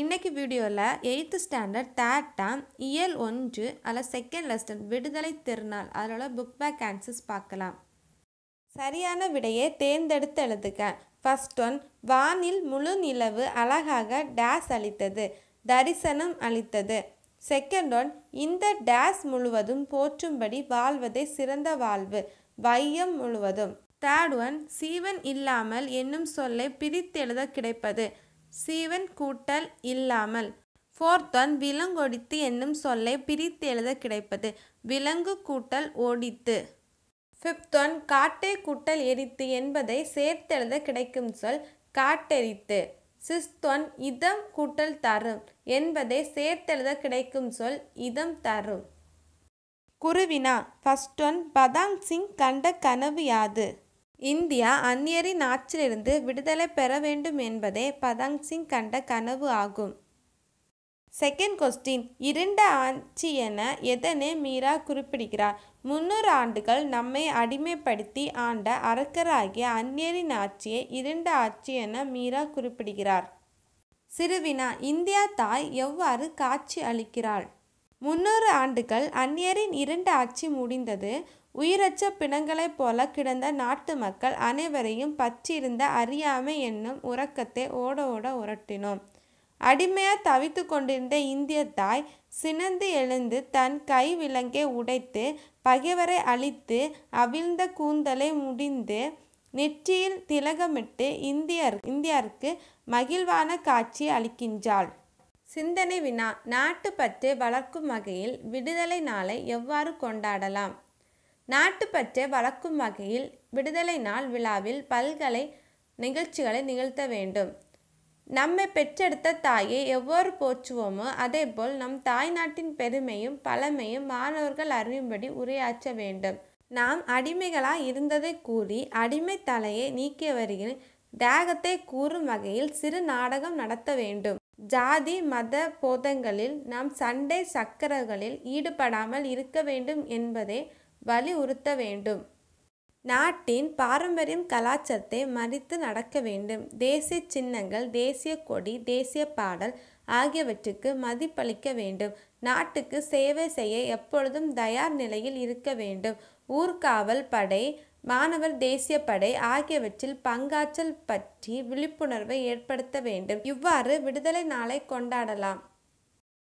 இன்னைக்கு வீடியோவில் eighth standard தேர்ட்டாம் இயல் ஒன்று அல்ல செகண்ட் லெசன் விடுதலை திருநாள் அதோட புக் பேக் ஆன்சர்ஸ் பார்க்கலாம் சரியான விடையை தேர்ந்தெடுத்து எழுதுக ஃபஸ்ட் ஒன் வானில் முழு நிலவு அழகாக டேஸ் அளித்தது தரிசனம் அளித்தது செகண்ட் ஒன் இந்த டேஸ் முழுவதும் போற்றும்படி வாழ்வதே சிறந்த வாழ்வு வையம் முழுவதும் தேர்ட் ஒன் சீவன் இல்லாமல் என்னும் சொல்லை பிரித்தெழுத கிடைப்பது சீவன் கூட்டல் இல்லாமல் ஃபோர்த் ஒன் விலங்கொடித்து என்னும் சொல்லை பிரித்து எழுத கிடைப்பது விலங்கு கூட்டல் ஓடித்து ஃபிஃப்த் ஒன் காட்டை கூட்டல் எரித்து என்பதை சேர்த்து எழுத கிடைக்கும் சொல் காட்டெரித்து சிஸ்த் ஒன் இதம் கூட்டல் தரும் என்பதை சேர்த்தெழுத கிடைக்கும் சொல் இதம் தரும் குருவினா ஃபஸ்ட் ஒன் பதாங் சிங் கண்ட கனவு யாது இந்தியா அந்நியரின் ஆட்சியிலிருந்து விடுதலை பெற வேண்டும் என்பதே பதங் சிங் கண்ட கனவு ஆகும் செகண்ட் கொஸ்டின் இருண்ட ஆட்சி என எதனை மீரா குறிப்பிடுகிறார் முன்னூறு ஆண்டுகள் நம்மை அடிமைப்படுத்தி ஆண்ட அரக்கராகிய அந்நியரின் ஆட்சியை இருண்ட ஆட்சி என மீரா குறிப்பிடுகிறார் சிறுவினா இந்தியா தாய் எவ்வாறு காட்சி அளிக்கிறாள் முன்னூறு ஆண்டுகள் அந்நியரின் இரண்டு ஆட்சி முடிந்தது உயிரற்ற பிணங்களைப் போல கிடந்த நாட்டு மக்கள் அனைவரையும் பற்றியிருந்த அறியாமை என்னும் உறக்கத்தை ஓட ஓட உரட்டினோம் அடிமையாக தவித்து கொண்டிருந்த இந்திய தாய் சினந்து எழுந்து தன் கை விலங்கை உடைத்து பகைவரை அழித்து அவிழ்ந்த கூந்தலை முடிந்து நெற்றியில் திலகமிட்டு இந்தியர் இந்தியாருக்கு மகிழ்வான காட்சி அளிக்கின்றாள் சிந்தனை வினா நாட்டுப்பற்றை வளர்க்கும் வகையில் விடுதலை நாளை எவ்வாறு கொண்டாடலாம் நாட்டுப்பற்றை வளர்க்கும் வகையில் விடுதலை நாள் விழாவில் பல்கலை நிகழ்ச்சிகளை நிகழ்த்த வேண்டும் நம்மை பெற்றெடுத்த தாயை எவ்வாறு போற்றுவோமோ அதேபோல் நம் தாய் நாட்டின் பெருமையும் பழமையும் மாணவர்கள் அறியும்படி உரையாற்ற வேண்டும் நாம் அடிமைகளாக இருந்ததை கூறி அடிமை தலையை நீக்கி வருகிற தியாகத்தை கூறும் வகையில் சிறு நாடகம் நடத்த வேண்டும் ஜாதி மத போதங்களில் நாம் சண்டை சக்கரங்களில் ஈடுபடாமல் இருக்க வேண்டும் என்பதை வலியுறுத்த வேண்டும் நாட்டின் பாரம்பரியம் கலாச்சாரத்தை மறித்து நடக்க வேண்டும் தேசிய சின்னங்கள் தேசிய கொடி தேசிய பாடல் ஆகியவற்றுக்கு மதிப்பளிக்க வேண்டும் நாட்டுக்கு சேவை செய்ய எப்பொழுதும் தயார் நிலையில் இருக்க வேண்டும் ஊர்காவல் படை மாணவர் தேசிய படை ஆகியவற்றில் பங்காற்றல் பற்றி விழிப்புணர்வை ஏற்படுத்த வேண்டும் இவ்வாறு விடுதலை நாளை கொண்டாடலாம்